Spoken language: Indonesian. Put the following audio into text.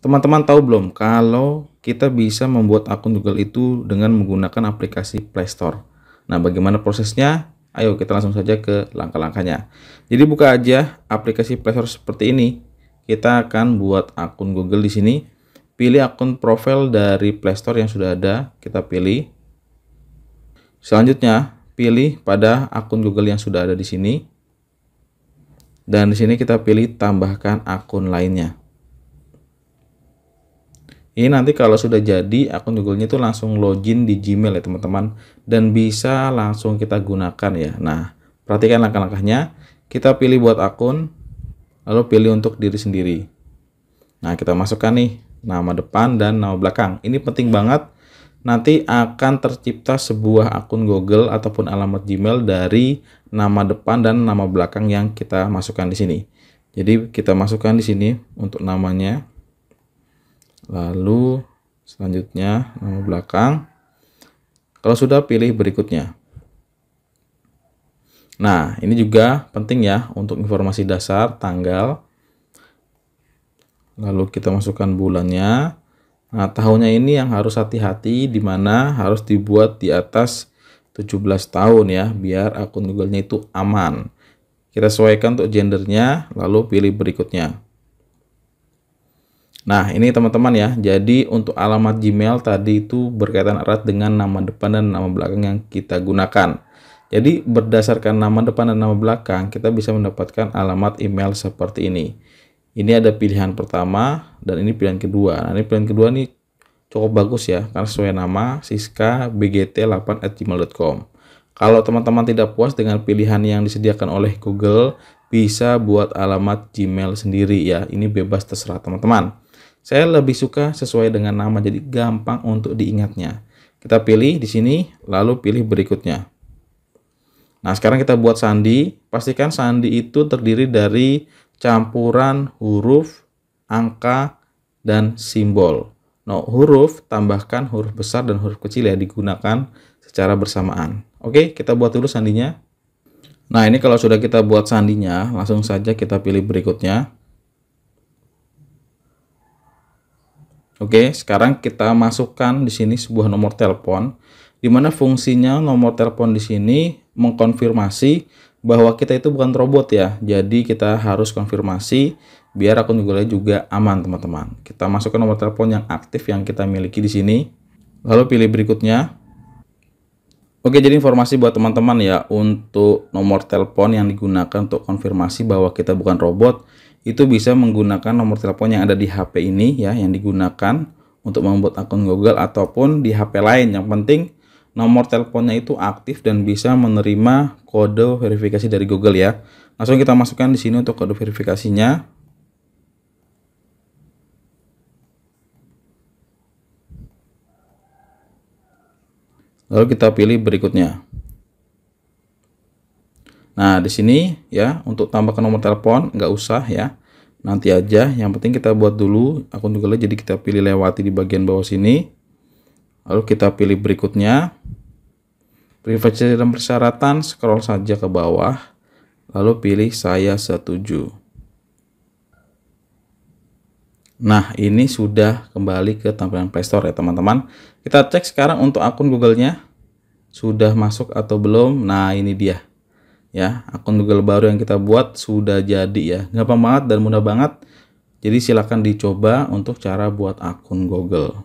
Teman-teman tahu belum kalau kita bisa membuat akun Google itu dengan menggunakan aplikasi Play Store. Nah, bagaimana prosesnya? Ayo kita langsung saja ke langkah-langkahnya. Jadi buka aja aplikasi Play Store seperti ini. Kita akan buat akun Google di sini. Pilih akun profil dari Play Store yang sudah ada, kita pilih. Selanjutnya, pilih pada akun Google yang sudah ada di sini. Dan di sini kita pilih tambahkan akun lainnya. Ini nanti kalau sudah jadi akun Google-nya itu langsung login di Gmail ya teman-teman dan bisa langsung kita gunakan ya. Nah, perhatikan langkah-langkahnya. Kita pilih buat akun lalu pilih untuk diri sendiri. Nah, kita masukkan nih nama depan dan nama belakang. Ini penting banget nanti akan tercipta sebuah akun Google ataupun alamat Gmail dari nama depan dan nama belakang yang kita masukkan di sini. Jadi kita masukkan di sini untuk namanya lalu selanjutnya nama belakang. Kalau sudah pilih berikutnya. Nah, ini juga penting ya untuk informasi dasar tanggal. Lalu kita masukkan bulannya. Nah, tahunnya ini yang harus hati-hati di mana harus dibuat di atas 17 tahun ya biar akun Google-nya itu aman. Kita sesuaikan untuk gendernya lalu pilih berikutnya. Nah, ini teman-teman ya. Jadi untuk alamat Gmail tadi itu berkaitan erat dengan nama depan dan nama belakang yang kita gunakan. Jadi berdasarkan nama depan dan nama belakang, kita bisa mendapatkan alamat email seperti ini. Ini ada pilihan pertama dan ini pilihan kedua. Nah, ini pilihan kedua nih cukup bagus ya karena sesuai nama siska bgt8@gmail.com. Kalau teman-teman tidak puas dengan pilihan yang disediakan oleh Google, bisa buat alamat Gmail sendiri ya. Ini bebas terserah teman-teman. Saya lebih suka sesuai dengan nama jadi gampang untuk diingatnya. Kita pilih di sini lalu pilih berikutnya. Nah, sekarang kita buat sandi. Pastikan sandi itu terdiri dari campuran huruf, angka, dan simbol. No, nah, huruf tambahkan huruf besar dan huruf kecil ya digunakan secara bersamaan. Oke, kita buat dulu sandinya. Nah, ini kalau sudah kita buat sandinya, langsung saja kita pilih berikutnya. Oke, sekarang kita masukkan di sini sebuah nomor telepon, di mana fungsinya nomor telepon di sini mengkonfirmasi bahwa kita itu bukan robot ya. Jadi kita harus konfirmasi biar akun Google juga aman teman-teman. Kita masukkan nomor telepon yang aktif yang kita miliki di sini. Lalu pilih berikutnya. Oke, jadi informasi buat teman-teman ya untuk nomor telepon yang digunakan untuk konfirmasi bahwa kita bukan robot itu bisa menggunakan nomor telepon yang ada di HP ini ya yang digunakan untuk membuat akun Google ataupun di HP lain. Yang penting nomor teleponnya itu aktif dan bisa menerima kode verifikasi dari Google ya. Langsung kita masukkan di sini untuk kode verifikasinya. Lalu kita pilih berikutnya. Nah, di sini ya untuk tambahkan nomor telepon nggak usah ya. Nanti aja, yang penting kita buat dulu akun Google jadi kita pilih lewati di bagian bawah sini. Lalu kita pilih berikutnya. Privasi dan persyaratan, scroll saja ke bawah. Lalu pilih saya setuju. Nah, ini sudah kembali ke tampilan Play Store ya, teman-teman. Kita cek sekarang untuk akun Google-nya. Sudah masuk atau belum? Nah, ini dia ya akun Google baru yang kita buat sudah jadi ya gampang banget dan mudah banget jadi silahkan dicoba untuk cara buat akun Google